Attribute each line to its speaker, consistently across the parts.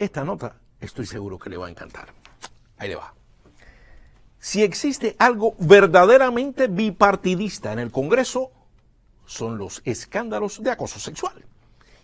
Speaker 1: Esta nota estoy seguro que le va a encantar. Ahí le va. Si existe algo verdaderamente bipartidista en el Congreso, son los escándalos de acoso sexual.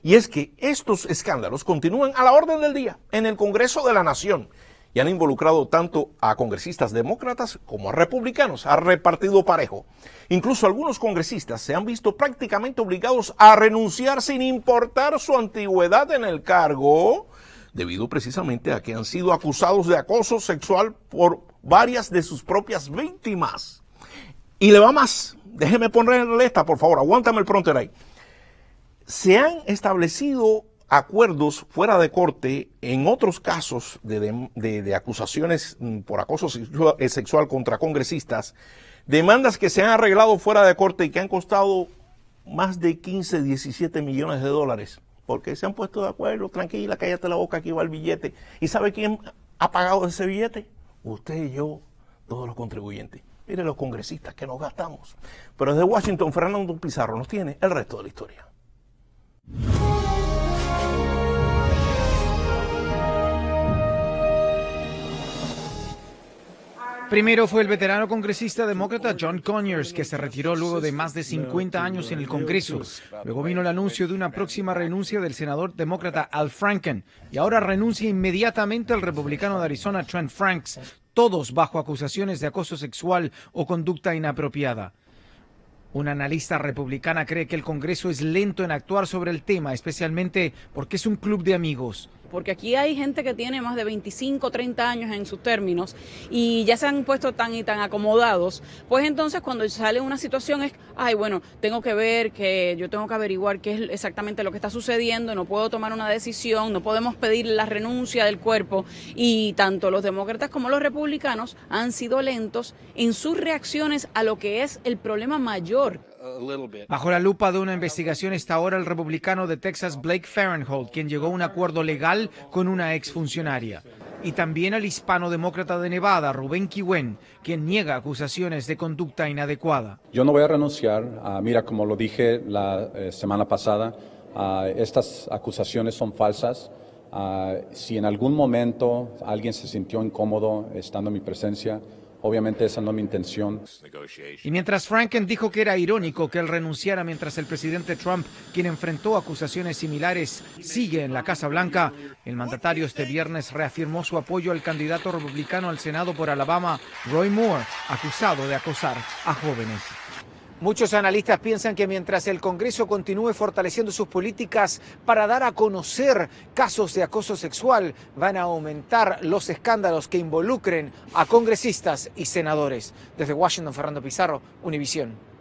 Speaker 1: Y es que estos escándalos continúan a la orden del día en el Congreso de la Nación y han involucrado tanto a congresistas demócratas como a republicanos, ha repartido parejo. Incluso algunos congresistas se han visto prácticamente obligados a renunciar sin importar su antigüedad en el cargo debido precisamente a que han sido acusados de acoso sexual por varias de sus propias víctimas. Y le va más. Déjeme ponerle esta, por favor. Aguántame el pronto. ahí. Se han establecido acuerdos fuera de corte en otros casos de, acusaciones mm, por acoso eh, sexual contra congresistas, demandas que se han arreglado fuera de corte y que han costado más de 15, 17 millones de dólares porque se han puesto de acuerdo, tranquila, cállate la boca, aquí va el billete. ¿Y sabe quién ha pagado ese billete? Usted y yo, todos los contribuyentes. Mire los congresistas que nos gastamos. Pero desde Washington, Fernando Pizarro nos tiene el resto de la historia.
Speaker 2: Primero fue el veterano congresista demócrata John Conyers, que se retiró luego de más de 50 años en el Congreso. Luego vino el anuncio de una próxima renuncia del senador demócrata Al Franken. Y ahora renuncia inmediatamente el republicano de Arizona Trent Franks, todos bajo acusaciones de acoso sexual o conducta inapropiada. Una analista republicana cree que el Congreso es lento en actuar sobre el tema, especialmente porque es un club de amigos
Speaker 3: porque aquí hay gente que tiene más de 25, 30 años en sus términos y ya se han puesto tan y tan acomodados, pues entonces cuando sale una situación es, ay, bueno, tengo que ver que yo tengo que averiguar qué es exactamente lo que está sucediendo, no puedo tomar una decisión, no podemos pedir la renuncia del cuerpo y tanto los demócratas como los republicanos han sido lentos en sus reacciones a lo que es el problema mayor
Speaker 1: Bajo
Speaker 2: la lupa de una investigación está ahora el republicano de Texas Blake Farenthold, quien llegó a un acuerdo legal con una exfuncionaria. Y también al hispano-demócrata de Nevada, Rubén Kiwen, quien niega acusaciones de conducta inadecuada.
Speaker 4: Yo no voy a renunciar. mira, como lo dije la eh, semana pasada, estas acusaciones son falsas. si en algún momento alguien se sintió incómodo estando en mi presencia, Obviamente esa no es mi intención. Y
Speaker 2: mientras Franken dijo que era irónico que él renunciara mientras el presidente Trump, quien enfrentó acusaciones similares, sigue en la Casa Blanca, el mandatario este viernes reafirmó su apoyo al candidato republicano al Senado por Alabama, Roy Moore, acusado de acosar a jóvenes. Muchos analistas piensan que mientras el Congreso continúe fortaleciendo sus políticas para dar a conocer casos de acoso sexual, van a aumentar los escándalos que involucren a congresistas y senadores. Desde Washington, Fernando Pizarro, Univisión.